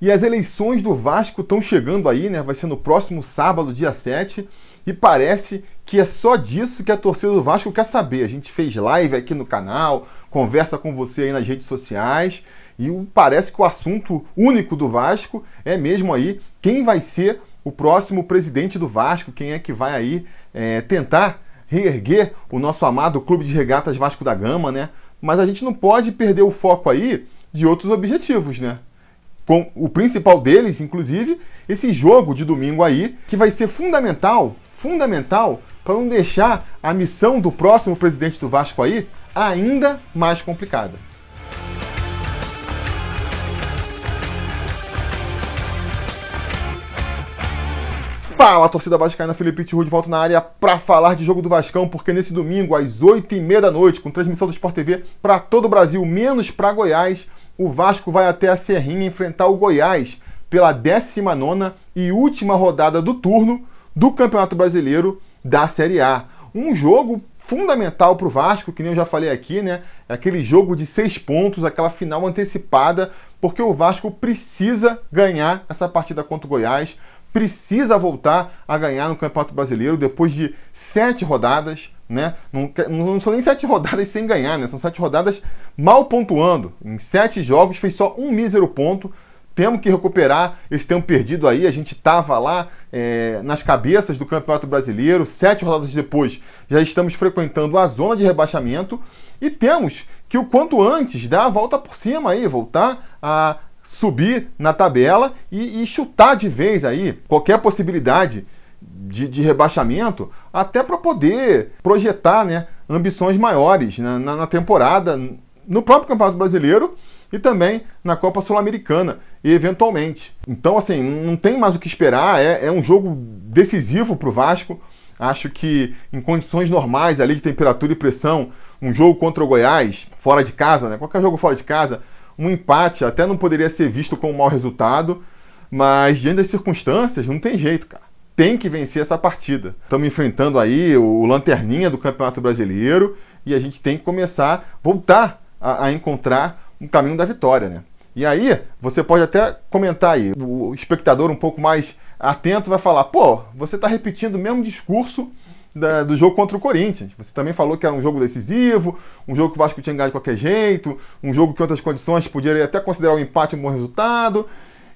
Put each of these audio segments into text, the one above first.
E as eleições do Vasco estão chegando aí, né? Vai ser no próximo sábado, dia 7. E parece que é só disso que a torcida do Vasco quer saber. A gente fez live aqui no canal, conversa com você aí nas redes sociais. E parece que o assunto único do Vasco é mesmo aí quem vai ser o próximo presidente do Vasco, quem é que vai aí é, tentar reerguer o nosso amado Clube de Regatas Vasco da Gama, né? Mas a gente não pode perder o foco aí de outros objetivos, né? com o principal deles, inclusive, esse jogo de domingo aí, que vai ser fundamental, fundamental para não deixar a missão do próximo presidente do Vasco aí ainda mais complicada. Fala, torcida vascaína, Felipe Tiru de volta na área para falar de jogo do Vascão, porque nesse domingo, às 8h30 da noite, com transmissão do Sport TV para todo o Brasil, menos para Goiás, o Vasco vai até a Serrinha enfrentar o Goiás pela 19 e última rodada do turno do Campeonato Brasileiro da Série A. Um jogo fundamental para o Vasco, que nem eu já falei aqui, né? É aquele jogo de seis pontos, aquela final antecipada, porque o Vasco precisa ganhar essa partida contra o Goiás precisa voltar a ganhar no Campeonato Brasileiro depois de sete rodadas, né? Não, não são nem sete rodadas sem ganhar, né? São sete rodadas mal pontuando. Em sete jogos fez só um mísero ponto. Temos que recuperar esse tempo perdido aí. A gente estava lá é, nas cabeças do Campeonato Brasileiro. Sete rodadas depois já estamos frequentando a zona de rebaixamento e temos que o quanto antes dar a volta por cima aí, voltar a subir na tabela e, e chutar de vez aí qualquer possibilidade de, de rebaixamento, até para poder projetar né, ambições maiores na, né, na, na temporada, no próprio Campeonato Brasileiro e também na Copa Sul-Americana, eventualmente. Então, assim, não tem mais o que esperar, é, é um jogo decisivo para o Vasco. Acho que em condições normais ali de temperatura e pressão, um jogo contra o Goiás, fora de casa, né? Qualquer jogo fora de casa, um empate até não poderia ser visto como um mau resultado, mas diante das circunstâncias, não tem jeito, cara. Tem que vencer essa partida. Estamos enfrentando aí o lanterninha do Campeonato Brasileiro e a gente tem que começar, voltar a, a encontrar um caminho da vitória, né? E aí, você pode até comentar aí, o espectador um pouco mais atento vai falar: pô, você está repetindo o mesmo discurso da, do jogo contra o Corinthians. Você também falou que era um jogo decisivo, um jogo que o Vasco tinha ganhado de qualquer jeito, um jogo que em outras condições poderia até considerar o um empate um bom resultado.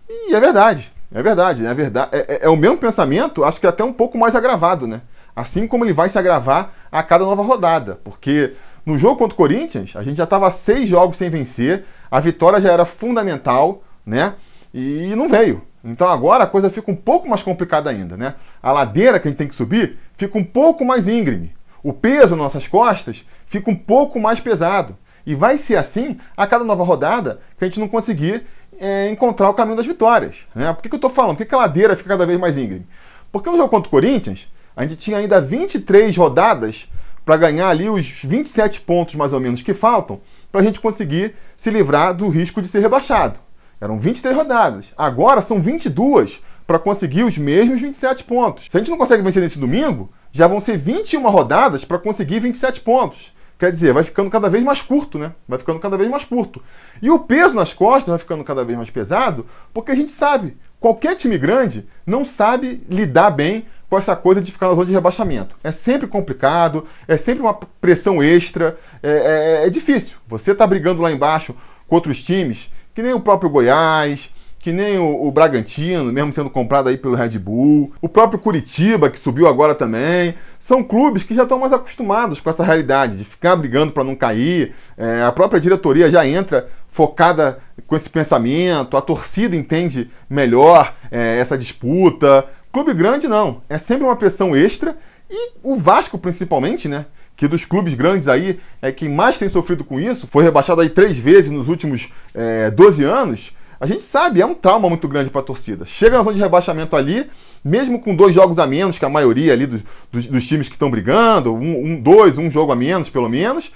E é verdade, é verdade, é verdade. É, é, é o mesmo pensamento, acho que é até um pouco mais agravado, né? Assim como ele vai se agravar a cada nova rodada, porque no jogo contra o Corinthians, a gente já estava seis jogos sem vencer, a vitória já era fundamental, né? E não veio. Então agora a coisa fica um pouco mais complicada ainda, né? a ladeira que a gente tem que subir fica um pouco mais íngreme. O peso nas nossas costas fica um pouco mais pesado. E vai ser assim a cada nova rodada que a gente não conseguir é, encontrar o caminho das vitórias. Né? Por que, que eu estou falando? Por que, que a ladeira fica cada vez mais íngreme? Porque no jogo contra o Corinthians, a gente tinha ainda 23 rodadas para ganhar ali os 27 pontos mais ou menos que faltam para a gente conseguir se livrar do risco de ser rebaixado. Eram 23 rodadas. Agora são 22 para conseguir os mesmos 27 pontos. Se a gente não consegue vencer nesse domingo, já vão ser 21 rodadas para conseguir 27 pontos. Quer dizer, vai ficando cada vez mais curto, né? Vai ficando cada vez mais curto. E o peso nas costas vai ficando cada vez mais pesado, porque a gente sabe, qualquer time grande não sabe lidar bem com essa coisa de ficar na zona de rebaixamento. É sempre complicado, é sempre uma pressão extra, é, é, é difícil. Você tá brigando lá embaixo com outros times, que nem o próprio Goiás, que nem o, o, Bragantino, mesmo sendo comprado aí pelo Red Bull, o próprio Curitiba, que subiu agora também, são clubes que já estão mais acostumados com essa realidade de ficar brigando para não cair. É, a própria diretoria já entra focada com esse pensamento, a torcida entende melhor é, essa disputa. Clube grande não, é sempre uma pressão extra e o Vasco principalmente, né? que dos clubes grandes aí é quem mais tem sofrido com isso, foi rebaixado aí três vezes nos últimos é, 12 anos, a gente sabe, é um trauma muito grande para a torcida. Chega na zona de rebaixamento ali, mesmo com dois jogos a menos, que a maioria ali dos, dos, dos times que estão brigando, um, um, dois, um jogo a menos, pelo menos,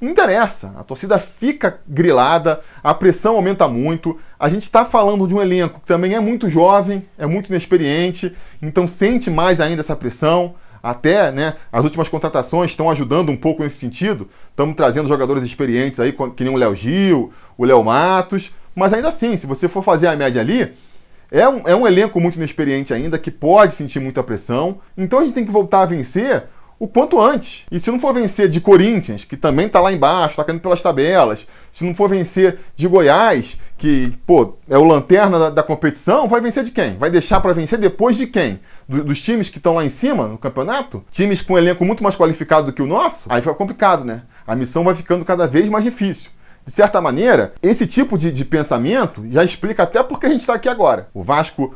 não interessa. A torcida fica grilada, a pressão aumenta muito. A gente está falando de um elenco que também é muito jovem, é muito inexperiente, então sente mais ainda essa pressão. Até né, as últimas contratações estão ajudando um pouco nesse sentido. Estamos trazendo jogadores experientes aí, que nem o Léo Gil, o Léo Matos. Mas ainda assim, se você for fazer a média ali, é um, é um elenco muito inexperiente ainda, que pode sentir muita pressão. Então a gente tem que voltar a vencer o quanto antes. E se não for vencer de Corinthians, que também está lá embaixo, está caindo pelas tabelas, se não for vencer de Goiás, que, pô, é o lanterna da, da competição, vai vencer de quem? Vai deixar para vencer depois de quem? Do, dos times que estão lá em cima no campeonato? Times com um elenco muito mais qualificado do que o nosso? Aí fica complicado, né? A missão vai ficando cada vez mais difícil. De certa maneira, esse tipo de, de pensamento já explica até por que a gente está aqui agora. O Vasco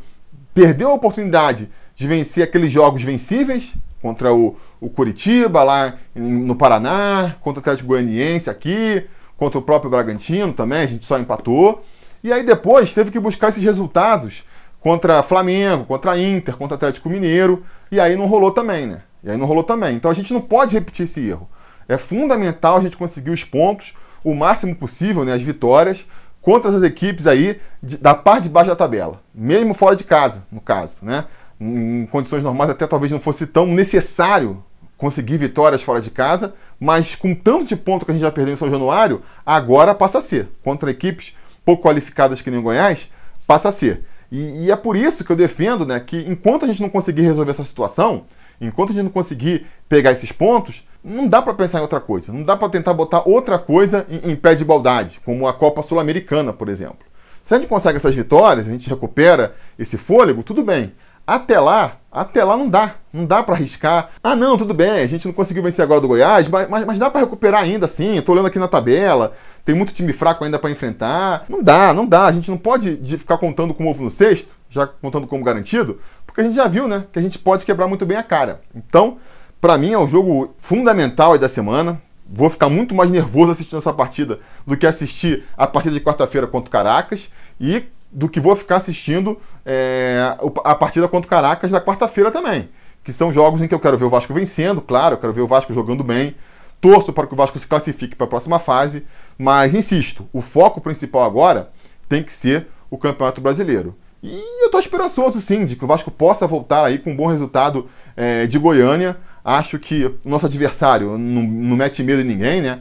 perdeu a oportunidade de vencer aqueles jogos vencíveis contra o, o Curitiba lá no Paraná, contra o Atlético Goianiense aqui, contra o próprio Bragantino também, a gente só empatou. E aí depois teve que buscar esses resultados contra Flamengo, contra Inter, contra Atlético Mineiro, e aí não rolou também, né? E aí não rolou também. Então a gente não pode repetir esse erro. É fundamental a gente conseguir os pontos o máximo possível, né, as vitórias contra as equipes aí de, da parte de baixo da tabela, mesmo fora de casa, no caso, né? Em condições normais até talvez não fosse tão necessário conseguir vitórias fora de casa, mas com tanto de ponto que a gente já perdeu em São Januário, agora passa a ser. Contra equipes pouco qualificadas que nem o Goiás, passa a ser. E, e, é por isso que eu defendo né, que enquanto a gente não conseguir resolver essa situação, enquanto a gente não conseguir pegar esses pontos, não dá para pensar em outra coisa. Não dá para tentar botar outra coisa em, em pé de igualdade, como a Copa Sul-Americana, por exemplo. Se a gente consegue essas vitórias, a gente recupera esse fôlego, tudo bem. Até lá, até lá não dá. Não dá para arriscar. Ah, não, tudo bem, a gente não conseguiu vencer agora do Goiás, mas, mas, mas dá para recuperar ainda assim. Eu tô olhando aqui na tabela. Tem muito time fraco ainda para enfrentar. Não dá, não dá. A gente não pode ficar contando com o ovo no sexto, já contando como garantido, porque a gente já viu, né, que a gente pode quebrar muito bem a cara. Então, para mim é o jogo fundamental aí da semana. Vou ficar muito mais nervoso assistindo essa partida do que assistir a partida de quarta-feira contra o Caracas. E do que vou ficar assistindo é, a partida contra o Caracas na quarta-feira também. Que são jogos em que eu quero ver o Vasco vencendo, claro, eu quero ver o Vasco jogando bem. Torço para que o Vasco se classifique para a próxima fase, mas insisto, o foco principal agora tem que ser o Campeonato Brasileiro. E eu estou esperançoso sim de que o Vasco possa voltar aí com um bom resultado é, de Goiânia. Acho que nosso adversário não, não mete medo em ninguém, né?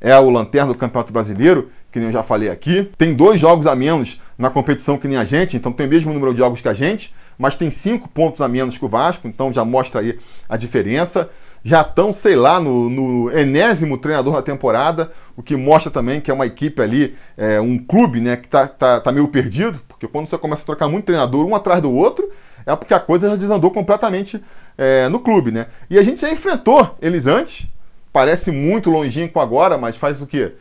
É o lanterna do Campeonato Brasileiro que nem eu já falei aqui. Tem dois jogos a menos na competição que nem a gente, então tem o mesmo número de jogos que a gente, mas tem cinco pontos a menos que o Vasco, então já mostra aí a diferença. Já estão, sei lá, no, no enésimo treinador na temporada, o que mostra também que é uma equipe ali, é, um clube né, que tá, tá, tá meio perdido, porque quando você começa a trocar muito treinador um atrás do outro, é porque a coisa já desandou completamente é, no clube, né? E a gente já enfrentou eles antes, parece muito longínquo agora, mas faz o quê?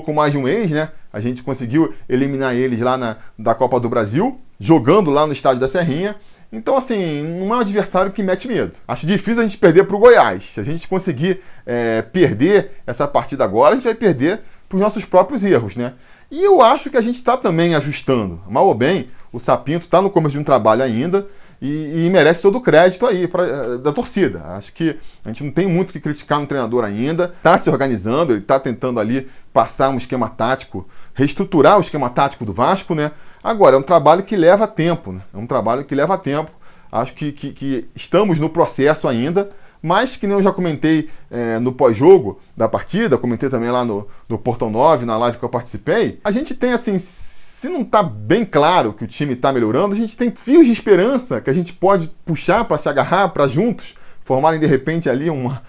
pouco mais de um mês, né? A gente conseguiu eliminar eles lá na, da Copa do Brasil, jogando lá no estádio da Serrinha. Então, assim, não é um adversário que mete medo. Acho difícil a gente perder para o Goiás. Se a gente conseguir é, perder essa partida agora, a gente vai perder para os nossos próprios erros, né? E eu acho que a gente está também ajustando. Mal ou bem, o Sapinto está no começo de um trabalho ainda e, e merece todo o crédito aí pra, eh, da torcida. Acho que a gente não tem muito o que criticar no treinador ainda. Está se organizando, ele está tentando ali passar um esquema tático, reestruturar o esquema tático do Vasco, né? Agora, é um trabalho que leva tempo, né? É um trabalho que leva tempo. Acho que, que, que estamos no processo ainda, mas que nem eu já comentei é, no pós-jogo da partida, comentei também lá no, no Portão 9, na live que eu participei, a gente tem assim se não está bem claro que o time está melhorando, a gente tem fios de esperança que a gente pode puxar para se agarrar, para juntos formarem de repente ali uma,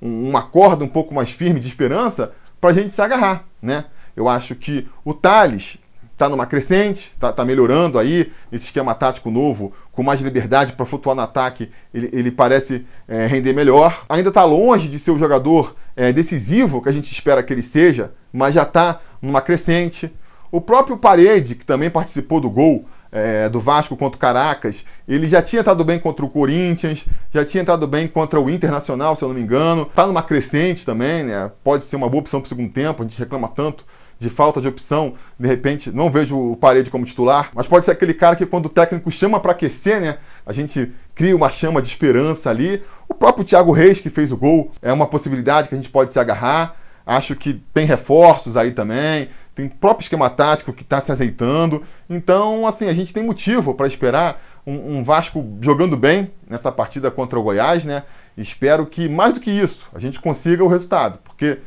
uma corda um pouco mais firme de esperança para a gente se agarrar, né? Eu acho que o Thales está numa crescente, está tá melhorando aí esse esquema tático novo, com mais liberdade para flutuar no ataque, ele, ele parece é, render melhor. Ainda está longe de ser o jogador é, decisivo que a gente espera que ele seja, mas já está numa crescente, o próprio Parede, que também participou do gol é, do Vasco contra o Caracas, ele já tinha entrado bem contra o Corinthians, já tinha entrado bem contra o Internacional, se eu não me engano. Está numa crescente também, né? Pode ser uma boa opção para o segundo tempo, a gente reclama tanto de falta de opção, de repente não vejo o Parede como titular, mas pode ser aquele cara que quando o técnico chama para aquecer, né, a gente cria uma chama de esperança ali. O próprio Thiago Reis que fez o gol é uma possibilidade que a gente pode se agarrar. Acho que tem reforços aí também tem próprio esquema tático que está se azeitando. Então, assim, a gente tem motivo para esperar um, um, Vasco jogando bem nessa partida contra o Goiás, né? Espero que, mais do que isso, a gente consiga o resultado, porque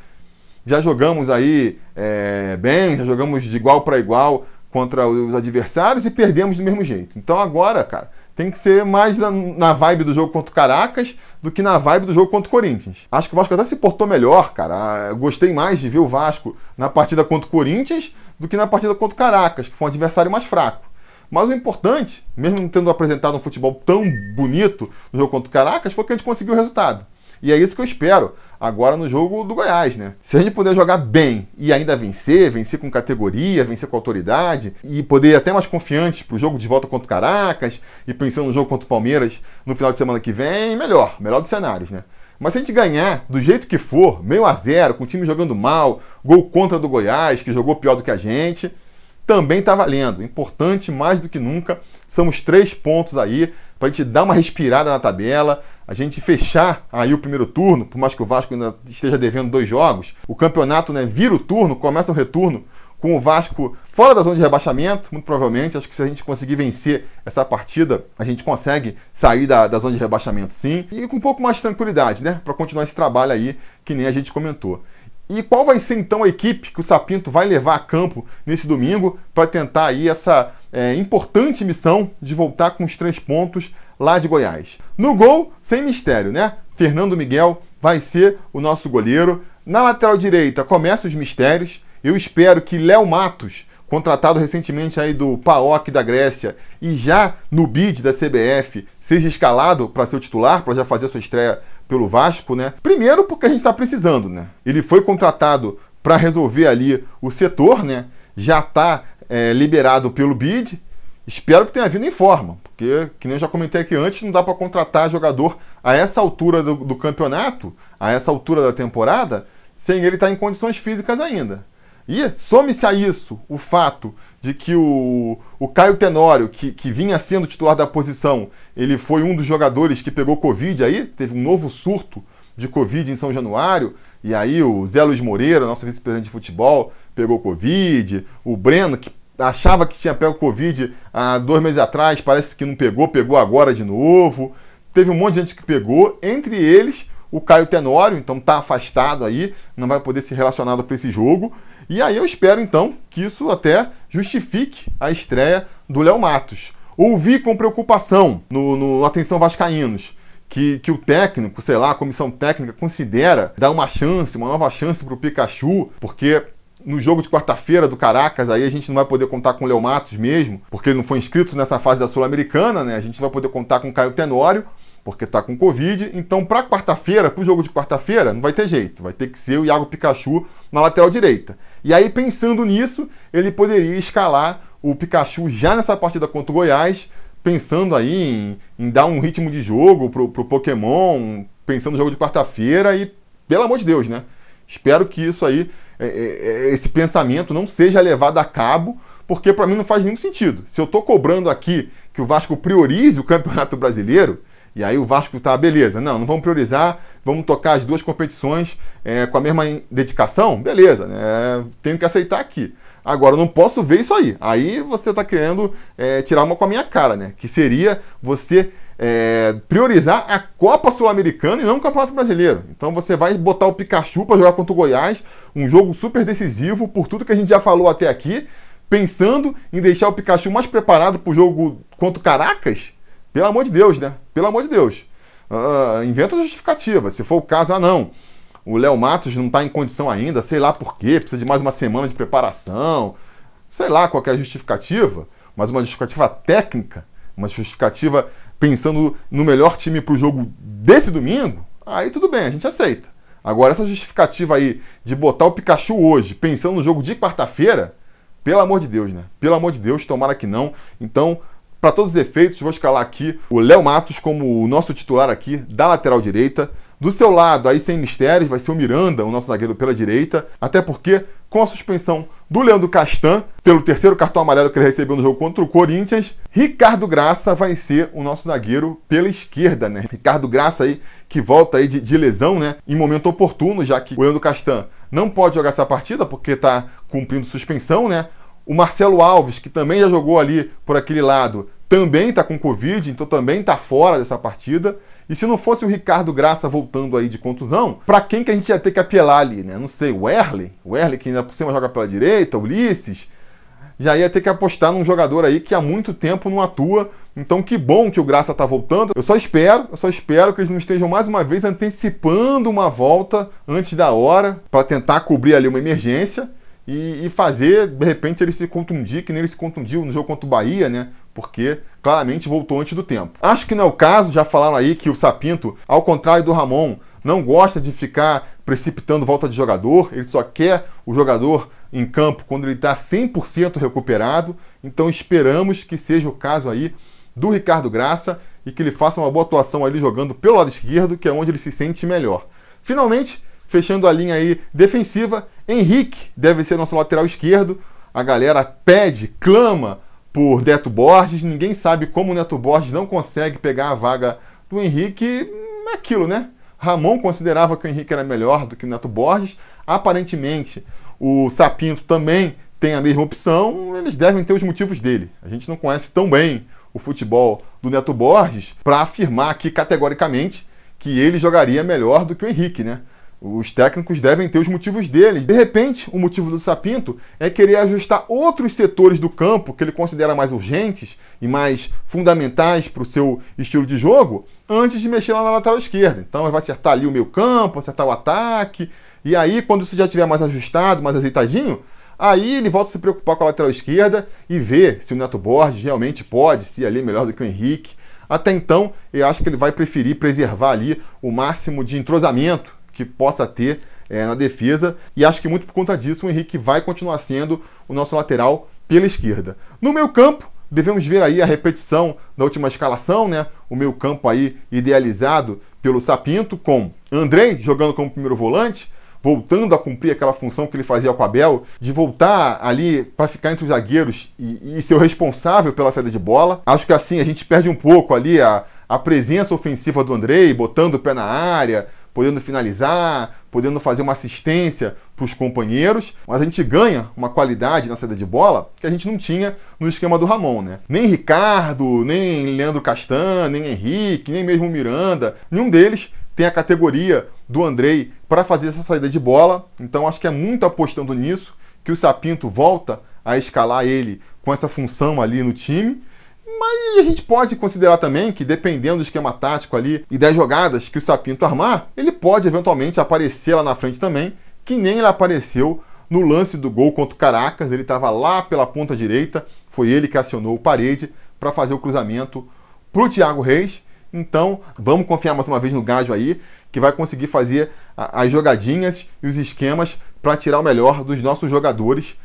já jogamos aí é, bem, já jogamos de igual para igual contra os adversários e perdemos do mesmo jeito. Então, agora, cara tem que ser mais na, na, vibe do jogo contra o Caracas do que na vibe do jogo contra o Corinthians. Acho que o Vasco até se portou melhor, cara. Ah, gostei mais de ver o Vasco na partida contra o Corinthians do que na partida contra o Caracas, que foi um adversário mais fraco. Mas o importante, mesmo não tendo apresentado um futebol tão bonito no jogo contra o Caracas, foi que a gente conseguiu o resultado. E é isso que eu espero agora no jogo do Goiás, né? Se a gente puder jogar bem e ainda vencer, vencer com categoria, vencer com autoridade e poder ir até mais confiante pro jogo de volta contra o Caracas e pensando no jogo contra o Palmeiras no final de semana que vem, melhor, melhor dos cenários, né? Mas se a gente ganhar do jeito que for, meio a zero, com o time jogando mal, gol contra do Goiás, que jogou pior do que a gente, também tá valendo. Importante mais do que nunca, são os três pontos aí para a gente dar uma respirada na tabela, a gente fechar aí o primeiro turno, por mais que o Vasco ainda esteja devendo dois jogos, o campeonato né, vira o turno, começa o retorno com o Vasco fora da zona de rebaixamento, muito provavelmente. Acho que se a gente conseguir vencer essa partida, a gente consegue sair da, da zona de rebaixamento sim. E com um pouco mais de tranquilidade, né? Para continuar esse trabalho aí, que nem a gente comentou. E qual vai ser então a equipe que o Sapinto vai levar a campo nesse domingo para tentar aí essa é, importante missão de voltar com os três pontos lá de Goiás. No gol, sem mistério, né? Fernando Miguel vai ser o nosso goleiro. Na lateral direita, começa os mistérios. Eu espero que Léo Matos, contratado recentemente aí do PAOK da Grécia e já no bid da CBF, seja escalado para ser o titular, para já fazer a sua estreia pelo Vasco, né? Primeiro porque a gente está precisando, né? Ele foi contratado para resolver ali o setor, né? Já está é, eh, liberado pelo bid Espero que tenha vindo em forma, porque, que nem eu já comentei aqui antes, não dá para contratar jogador a essa altura do, do, campeonato, a essa altura da temporada, sem ele estar em condições físicas ainda. E some-se a isso o fato de que o, o Caio Tenório, que, que vinha sendo titular da posição, ele foi um dos jogadores que pegou Covid aí, teve um novo surto de Covid em São Januário, e aí o Zé Luiz Moreira, nosso vice-presidente de futebol, pegou Covid, o Breno, que achava que tinha pego Covid há dois meses atrás, parece que não pegou, pegou agora de novo. Teve um monte de gente que pegou, entre eles o Caio Tenório, então tá afastado aí, não vai poder ser relacionado para esse jogo. E aí eu espero então que isso até justifique a estreia do Léo Matos. Ouvi com preocupação no, no Atenção Vascaínos que, que o técnico, sei lá, a comissão técnica considera dar uma chance, uma nova chance para o Pikachu, porque no jogo de quarta-feira do Caracas, aí a gente não vai poder contar com o Leo Matos mesmo, porque ele não foi inscrito nessa fase da Sul-Americana, né? A gente vai poder contar com o Caio Tenório, porque tá com Covid. Então, para quarta-feira, para o jogo de quarta-feira, não vai ter jeito. Vai ter que ser o Iago Pikachu na lateral direita. E aí, pensando nisso, ele poderia escalar o Pikachu já nessa partida contra o Goiás, pensando aí em, em dar um ritmo de jogo pro, pro Pokémon, pensando no jogo de quarta-feira e, pelo amor de Deus, né? Espero que isso aí é, é, é, esse pensamento não seja levado a cabo, porque para mim não faz nenhum sentido. Se eu estou cobrando aqui que o Vasco priorize o Campeonato Brasileiro, e aí o Vasco tá, beleza, não, não vamos priorizar, vamos tocar as duas competições é, com a mesma dedicação? Beleza, né? tenho que aceitar aqui. Agora, não posso ver isso aí. Aí você está querendo é, tirar uma com a minha cara, né? Que seria você é, priorizar a Copa Sul-Americana e não o Campeonato Brasileiro. Então você vai botar o Pikachu para jogar contra o Goiás, um jogo super decisivo, por tudo que a gente já falou até aqui, pensando em deixar o Pikachu mais preparado para o jogo contra o Caracas? Pelo amor de Deus, né? Pelo amor de Deus. Uh, inventa justificativa. Se for o caso, ah, não o Léo Matos não está em condição ainda, sei lá por quê, precisa de mais uma semana de preparação, sei lá qual é a justificativa, mas uma justificativa técnica, uma justificativa pensando no melhor time para o jogo desse domingo, aí tudo bem, a gente aceita. Agora, essa justificativa aí de botar o Pikachu hoje, pensando no jogo de quarta-feira, pelo amor de Deus, né? Pelo amor de Deus, tomara que não. Então, para todos os efeitos, vou escalar aqui o Léo Matos como o nosso titular aqui da lateral direita. Do seu lado, aí sem mistérios, vai ser o Miranda, o nosso zagueiro pela direita, até porque com a suspensão do Leandro Castan, pelo terceiro cartão amarelo que ele recebeu no jogo contra o Corinthians, Ricardo Graça vai ser o nosso zagueiro pela esquerda, né? Ricardo Graça aí que volta aí de, de lesão, né? Em momento oportuno, já que o Leandro Castan não pode jogar essa partida porque está cumprindo suspensão, né? O Marcelo Alves, que também já jogou ali por aquele lado, também está com Covid, então também está fora dessa partida. E se não fosse o Ricardo Graça voltando aí de contusão, para quem que a gente ia ter que apelar ali, né? Não sei, o Erle? O Erle que ainda por cima joga pela direita, o Ulisses? Já ia ter que apostar num jogador aí que há muito tempo não atua. Então que bom que o Graça tá voltando. Eu só espero, eu só espero que eles não estejam mais uma vez antecipando uma volta antes da hora para tentar cobrir ali uma emergência e, e fazer, de repente, ele se contundir, que nem ele se contundiu no jogo contra o Bahia, né? Porque claramente voltou antes do tempo. Acho que não é o caso, já falaram aí que o Sapinto, ao contrário do Ramon, não gosta de ficar precipitando volta de jogador, ele só quer o jogador em campo quando ele está 100% recuperado. Então esperamos que seja o caso aí do Ricardo Graça e que ele faça uma boa atuação ali jogando pelo lado esquerdo, que é onde ele se sente melhor. Finalmente, fechando a linha aí defensiva, Henrique deve ser nosso lateral esquerdo. A galera pede, clama por Neto Borges. Ninguém sabe como o Neto Borges não consegue pegar a vaga do Henrique. Hum, é Aquilo, né? Ramon considerava que o Henrique era melhor do que o Neto Borges. Aparentemente, o Sapinto também tem a mesma opção. Eles devem ter os motivos dele. A gente não conhece tão bem o futebol do Neto Borges para afirmar aqui categoricamente que ele jogaria melhor do que o Henrique, né? Os técnicos devem ter os motivos deles. De repente, o motivo do Sapinto é querer ajustar outros setores do campo que ele considera mais urgentes e mais fundamentais para o seu estilo de jogo antes de mexer lá na lateral esquerda. Então, ele vai acertar ali o meio campo, acertar o ataque. E aí, quando isso já estiver mais ajustado, mais azeitadinho, Aí ele volta a se preocupar com a lateral esquerda e ver se o Neto Borges realmente pode ser ali melhor do que o Henrique. Até então, eu acho que ele vai preferir preservar ali o máximo de entrosamento que possa ter é, na defesa. E acho que muito por conta disso o Henrique vai continuar sendo o nosso lateral pela esquerda. No meu campo, devemos ver aí a repetição da última escalação, né? O meu campo aí idealizado pelo Sapinto, com Andrei jogando como primeiro volante, voltando a cumprir aquela função que ele fazia com a Bel, de voltar ali para ficar entre os zagueiros e, e, ser o responsável pela saída de bola. Acho que assim a gente perde um pouco ali a, a presença ofensiva do Andrei, botando o pé na área, podendo finalizar, podendo fazer uma assistência para os companheiros, mas a gente ganha uma qualidade na saída de bola que a gente não tinha no esquema do Ramon, né? Nem Ricardo, nem Leandro Castan, nem Henrique, nem mesmo Miranda, nenhum deles tem a categoria do Andrei para fazer essa saída de bola, então acho que é muito apostando nisso que o Sapinto volta a escalar ele com essa função ali no time mas a gente pode considerar também que, dependendo do esquema tático ali e das jogadas que o Sapinto armar, ele pode eventualmente aparecer lá na frente também, que nem ele apareceu no lance do gol contra o Caracas. Ele estava lá pela ponta direita, foi ele que acionou o parede para fazer o cruzamento para o Thiago Reis. Então, vamos confiar mais uma vez no Gajo aí, que vai conseguir fazer as jogadinhas e os esquemas para tirar o melhor dos nossos jogadores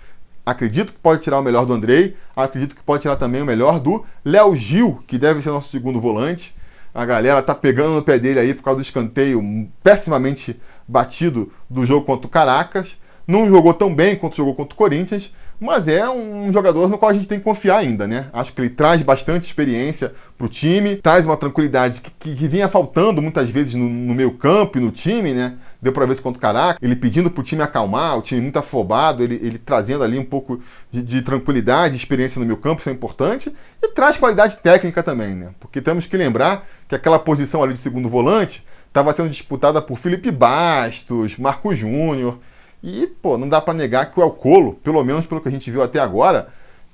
Acredito que pode tirar o melhor do Andrei. Acredito que pode tirar também o melhor do Léo Gil, que deve ser nosso segundo volante. A galera tá pegando no pé dele aí por causa do escanteio pessimamente batido do jogo contra o Caracas. Não jogou tão bem quanto jogou contra o Corinthians, mas é um jogador no qual a gente tem que confiar ainda, né? Acho que ele traz bastante experiência para o time, traz uma tranquilidade que, que, que, vinha faltando muitas vezes no, no meio campo e no time, né? Deu para ver se quanto o Caraca, ele pedindo para o time acalmar, o time muito afobado, ele, ele trazendo ali um pouco de, de tranquilidade, experiência no meio campo, isso é importante, e traz qualidade técnica também, né? Porque temos que lembrar que aquela posição ali de segundo volante estava sendo disputada por Felipe Bastos, Marco Júnior, e, pô, não dá para negar que o Alcolo, pelo menos pelo que a gente viu até agora,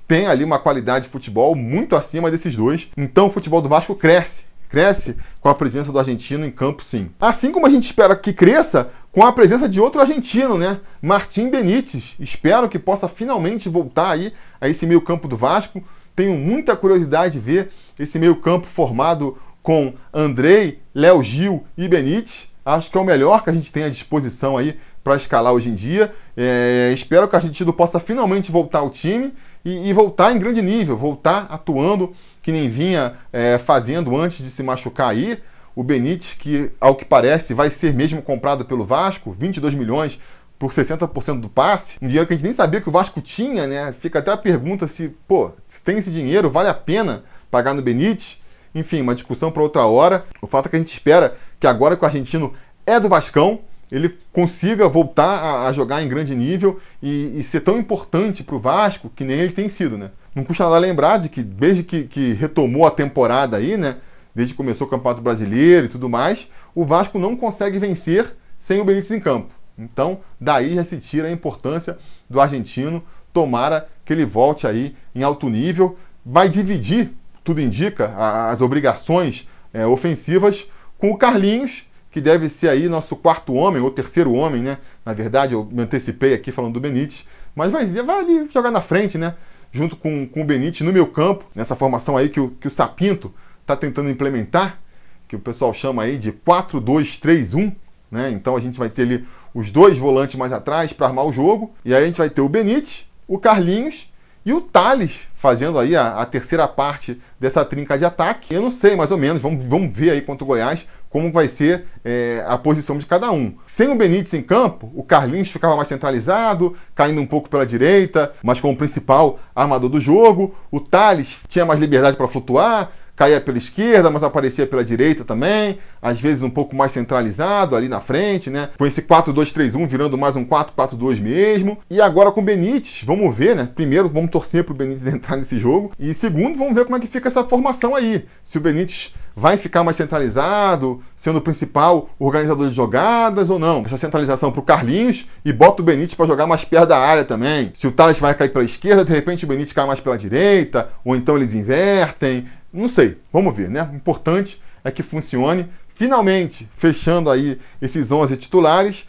tem ali uma qualidade de futebol muito acima desses dois. Então o futebol do Vasco cresce cresce com a presença do argentino em campo, sim. Assim como a gente espera que cresça com a presença de outro argentino, né? Martim Benítez. Espero que possa finalmente voltar aí a esse meio-campo do Vasco. Tenho muita curiosidade de ver esse meio-campo formado com Andrei, Léo Gil e Benítez. Acho que é o melhor que a gente tem à disposição aí para escalar hoje em dia. É, espero que o argentino possa finalmente voltar ao time e, e voltar em grande nível, voltar atuando que nem vinha é, fazendo antes de se machucar aí. O Benítez, que ao que parece vai ser mesmo comprado pelo Vasco, 22 milhões por 60% do passe, um dinheiro que a gente nem sabia que o Vasco tinha, né? Fica até a pergunta se, pô, se tem esse dinheiro, vale a pena pagar no Benítez? Enfim, uma discussão para outra hora. O fato é que a gente espera que agora que o argentino é do Vascão, ele consiga voltar a, jogar em grande nível e, e ser tão importante para o Vasco que nem ele tem sido, né? Não custa nada lembrar de que desde que, que retomou a temporada aí, né? Desde que começou o Campeonato Brasileiro e tudo mais, o Vasco não consegue vencer sem o Benítez em campo. Então, daí já se tira a importância do argentino. Tomara que ele volte aí em alto nível. Vai dividir, tudo indica, as obrigações é, ofensivas com o Carlinhos, que deve ser aí nosso quarto homem, ou terceiro homem, né? Na verdade, eu me antecipei aqui falando do Benítez, mas vai, vai ali jogar na frente, né? junto com, com o Benite no meu campo, nessa formação aí que o, que o Sapinto está tentando implementar, que o pessoal chama aí de 4-2-3-1. Né? Então a gente vai ter ali os dois volantes mais atrás para armar o jogo. E aí a gente vai ter o Benite, o Carlinhos e o Thales fazendo aí a, a, terceira parte dessa trinca de ataque. Eu não sei, mais ou menos, vamos, vamos ver aí contra o Goiás como vai ser é, a posição de cada um. Sem o Benítez em campo, o Carlinhos ficava mais centralizado, caindo um pouco pela direita, mas como principal armador do jogo. O Thales tinha mais liberdade para flutuar, caía pela esquerda, mas aparecia pela direita também, às vezes um pouco mais centralizado ali na frente, né? Com esse 4-2-3-1 virando mais um 4-4-2 mesmo. E agora com o Benítez, vamos ver, né? Primeiro, vamos torcer para o Benítez entrar nesse jogo. E segundo, vamos ver como é que fica essa formação aí. Se o Benítez vai ficar mais centralizado, sendo o principal organizador de jogadas ou não. Essa centralização para o Carlinhos e bota o Benítez para jogar mais perto da área também. Se o Thales vai cair pela esquerda, de repente o Benítez cai mais pela direita, ou então eles invertem. Não sei, vamos ver, né? O importante é que funcione. Finalmente, fechando aí esses 11 titulares.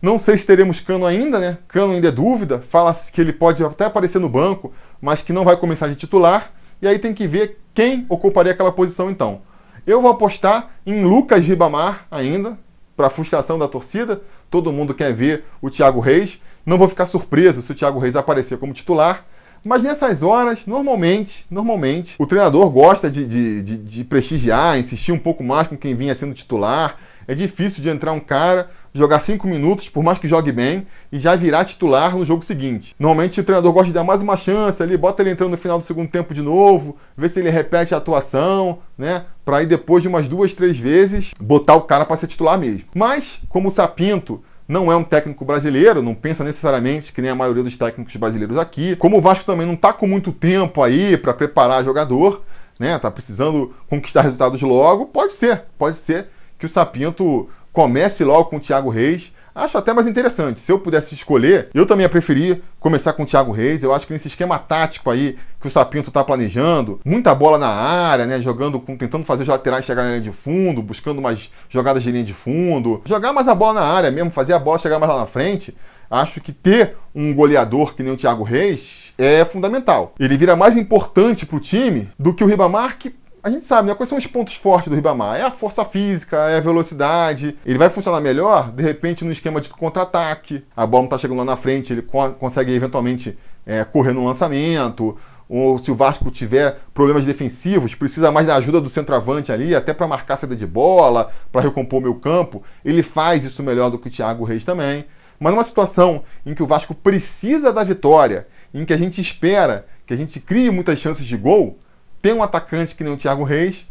Não sei se teremos Cano ainda, né? Cano ainda é dúvida. Fala que ele pode até aparecer no banco, mas que não vai começar de titular. E aí tem que ver quem ocuparia aquela posição então. Eu vou apostar em Lucas Ribamar ainda, para frustração da torcida. Todo mundo quer ver o Thiago Reis. Não vou ficar surpreso se o Thiago Reis aparecer como titular. Mas nessas horas, normalmente, normalmente, o treinador gosta de, de, de, de prestigiar, insistir um pouco mais com quem vinha sendo titular. É difícil de entrar um cara, jogar cinco minutos, por mais que jogue bem, e já virar titular no jogo seguinte. Normalmente o treinador gosta de dar mais uma chance ali, bota ele entrando no final do segundo tempo de novo, ver se ele repete a atuação, né? Pra aí depois de umas duas, três vezes, botar o cara para ser titular mesmo. Mas, como o Sapinto não é um técnico brasileiro, não pensa necessariamente que nem a maioria dos técnicos brasileiros aqui. Como o Vasco também não está com muito tempo aí para preparar jogador, né? Tá precisando conquistar resultados logo, pode ser, pode ser que o Sapinto comece logo com o Thiago Reis Acho até mais interessante. Se eu pudesse escolher, eu também ia preferir começar com o Thiago Reis. Eu acho que nesse esquema tático aí que o Sapinto está planejando, muita bola na área, né? Jogando, com, tentando fazer os laterais chegar na linha de fundo, buscando mais jogadas de linha de fundo, jogar mais a bola na área mesmo, fazer a bola chegar mais lá na frente. Acho que ter um goleador que nem o Thiago Reis é fundamental. Ele vira mais importante para o time do que o Ribamar, que a gente sabe, né? Quais são os pontos fortes do Ribamar? É a força física, é a velocidade. Ele vai funcionar melhor, de repente, no esquema de contra-ataque. A bola não tá chegando lá na frente, ele co consegue eventualmente é, correr no lançamento. Ou se o Vasco tiver problemas defensivos, precisa mais da ajuda do centroavante ali, até para marcar a saída de bola, para recompor o meu campo. Ele faz isso melhor do que o Thiago Reis também. Mas numa situação em que o Vasco precisa da vitória, em que a gente espera que a gente crie muitas chances de gol, ter um atacante que nem o Thiago Reis,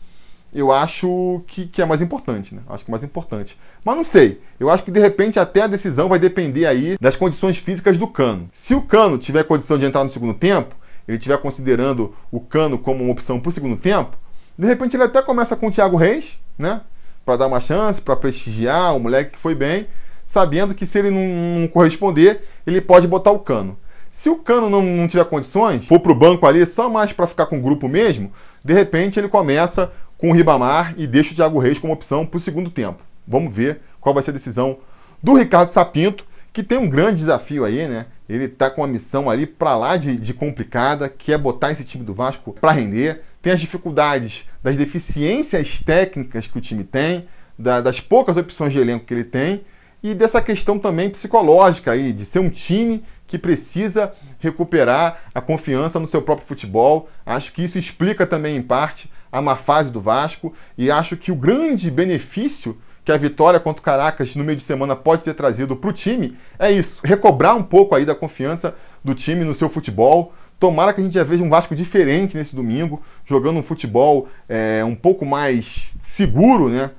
eu acho que, que é mais importante, né? Acho que é mais importante. Mas não sei. Eu acho que de repente até a decisão vai depender aí das condições físicas do Cano. Se o Cano tiver condição de entrar no segundo tempo, ele estiver considerando o Cano como uma opção para o segundo tempo, de repente ele até começa com o Thiago Reis, né? Para dar uma chance, para prestigiar o moleque que foi bem, sabendo que se ele não, não corresponder, ele pode botar o Cano. Se o Cano não, não tiver condições, for para o banco ali só mais para ficar com o grupo mesmo, de repente ele começa com o Ribamar e deixa o Thiago Reis como opção para o segundo tempo. Vamos ver qual vai ser a decisão do Ricardo Sapinto, que tem um grande desafio aí, né? Ele está com uma missão ali para lá de, de, complicada, que é botar esse time do Vasco para render. Tem as dificuldades das deficiências técnicas que o time tem, da, das poucas opções de elenco que ele tem, e dessa questão também psicológica aí, de ser um time que precisa recuperar a confiança no seu próprio futebol. Acho que isso explica também, em parte, a má fase do Vasco e acho que o grande benefício que a vitória contra o Caracas no meio de semana pode ter trazido para o time é isso, recobrar um pouco aí da confiança do time no seu futebol. Tomara que a gente já veja um Vasco diferente nesse domingo, jogando um futebol é, um pouco mais seguro, né?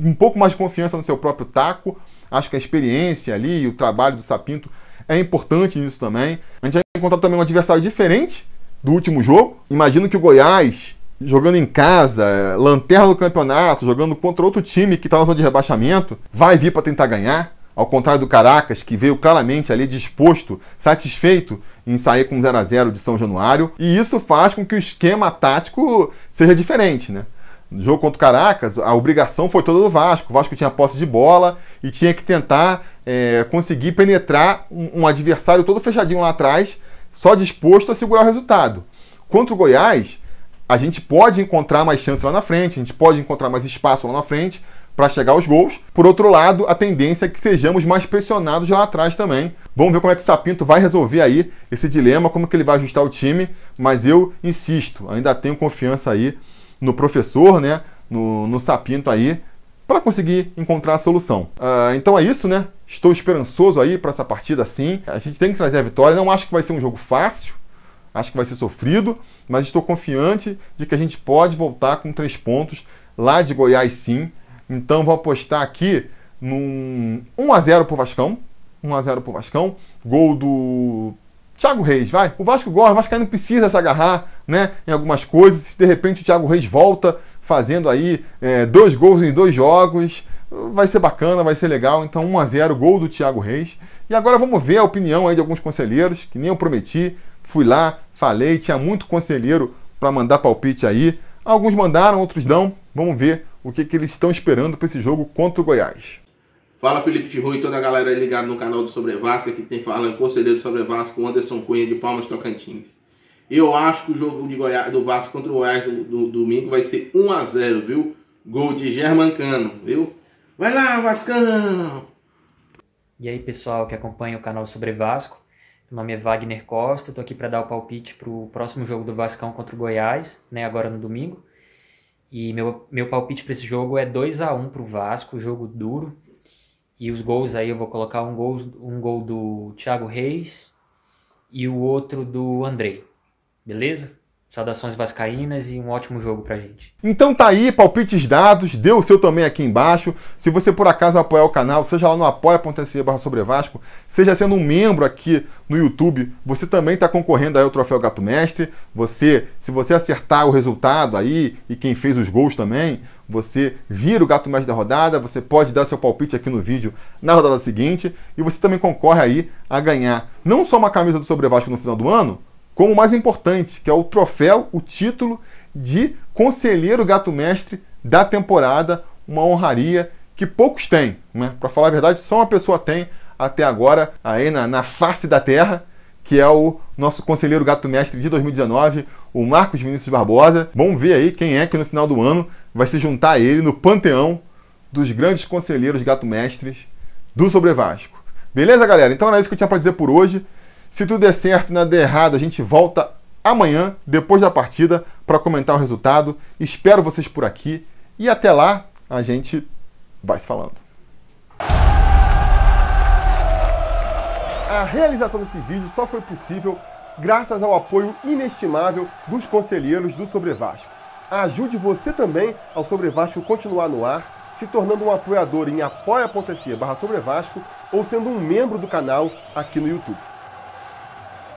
um pouco mais de confiança no seu próprio taco. Acho que a experiência ali e o trabalho do Sapinto é importante nisso também. A gente vai encontrar também um adversário diferente do último jogo. Imagino que o Goiás, jogando em casa, é, lanterna do campeonato, jogando contra outro time que está na zona de rebaixamento, vai vir para tentar ganhar. Ao contrário do Caracas, que veio claramente ali disposto, satisfeito em sair com 0 a 0 de São Januário. E isso faz com que o esquema tático seja diferente, né? No jogo contra o Caracas, a obrigação foi toda do Vasco. O Vasco tinha posse de bola e tinha que tentar é, conseguir penetrar um, um adversário todo fechadinho lá atrás, só disposto a segurar o resultado. Contra o Goiás, a gente pode encontrar mais chance lá na frente, a gente pode encontrar mais espaço lá na frente para chegar aos gols. Por outro lado, a tendência é que sejamos mais pressionados lá atrás também. Vamos ver como é que o Sapinto vai resolver aí esse dilema, como que ele vai ajustar o time, mas eu insisto, ainda tenho confiança aí no professor, né? No, no Sapinto aí, para conseguir encontrar a solução. Uh, então é isso, né? Estou esperançoso aí para essa partida sim. A gente tem que trazer a vitória. Não acho que vai ser um jogo fácil, acho que vai ser sofrido, mas estou confiante de que a gente pode voltar com três pontos lá de Goiás sim. Então vou apostar aqui num 1 a 0 pro Vascão, 1 a 0 pro Vascão, gol do Thiago Reis, vai. O Vasco gosta, o Vasco ainda precisa se agarrar né, em algumas coisas. Se de repente o Thiago Reis volta fazendo aí é, dois gols em dois jogos, vai ser bacana, vai ser legal. Então 1 a 0 gol do Thiago Reis. E agora vamos ver a opinião aí de alguns conselheiros, que nem eu prometi. Fui lá, falei, tinha muito conselheiro para mandar palpite aí. Alguns mandaram, outros não. Vamos ver o que, que eles estão esperando para esse jogo contra o Goiás. Fala Felipe Tiru e toda a galera ligada no canal do Sobre Vasco. Aqui tem falando é conselheiro Sobre Vasco, Anderson Cunha de Palmas Tocantins. Eu acho que o jogo de Goiás, do Vasco contra o Goiás do, do, domingo vai ser 1 a 0 viu? Gol de Cano, viu? Vai lá, Vascão! E aí, pessoal que acompanha o canal Sobre Vasco. Meu nome é Wagner Costa, estou aqui para dar o palpite para o próximo jogo do Vascão contra o Goiás, né, agora no domingo. E meu, meu palpite para esse jogo é 2 a 1 para o Vasco, jogo duro, e os gols aí eu vou colocar um gol, um gol do Thiago Reis e o outro do Andrei. Beleza? Saudações vascaínas e um ótimo jogo pra gente. Então tá aí, palpites dados, dê o seu também aqui embaixo. Se você por acaso apoiar o canal, seja lá no apoia.se barra sobre Vasco, seja sendo um membro aqui no YouTube, você também está concorrendo aí ao Troféu Gato Mestre. Você, se você acertar o resultado aí e quem fez os gols também, você vira o gato mais da rodada, você pode dar seu palpite aqui no vídeo na rodada seguinte e você também concorre aí a ganhar não só uma camisa do Sobre no final do ano, como o mais importante, que é o troféu, o título de conselheiro gato mestre da temporada, uma honraria que poucos têm, né? Para falar a verdade, só uma pessoa tem até agora aí na, na face da terra que é o nosso conselheiro gato mestre de 2019, o Marcos Vinícius Barbosa. Vamos ver aí quem é que no final do ano vai se juntar a ele no panteão dos grandes conselheiros gato mestres do Sobre Vasco. Beleza, galera? Então era isso que eu tinha para dizer por hoje. Se tudo der certo, nada der errado, a gente volta amanhã, depois da partida, para comentar o resultado. Espero vocês por aqui e até lá a gente vai se falando. a realização desse vídeo só foi possível graças ao apoio inestimável dos conselheiros do Sobrevasco. Ajude você também ao Sobrevasco continuar no ar, se tornando um apoiador em apoia.se barra Sobrevasco ou sendo um membro do canal aqui no YouTube.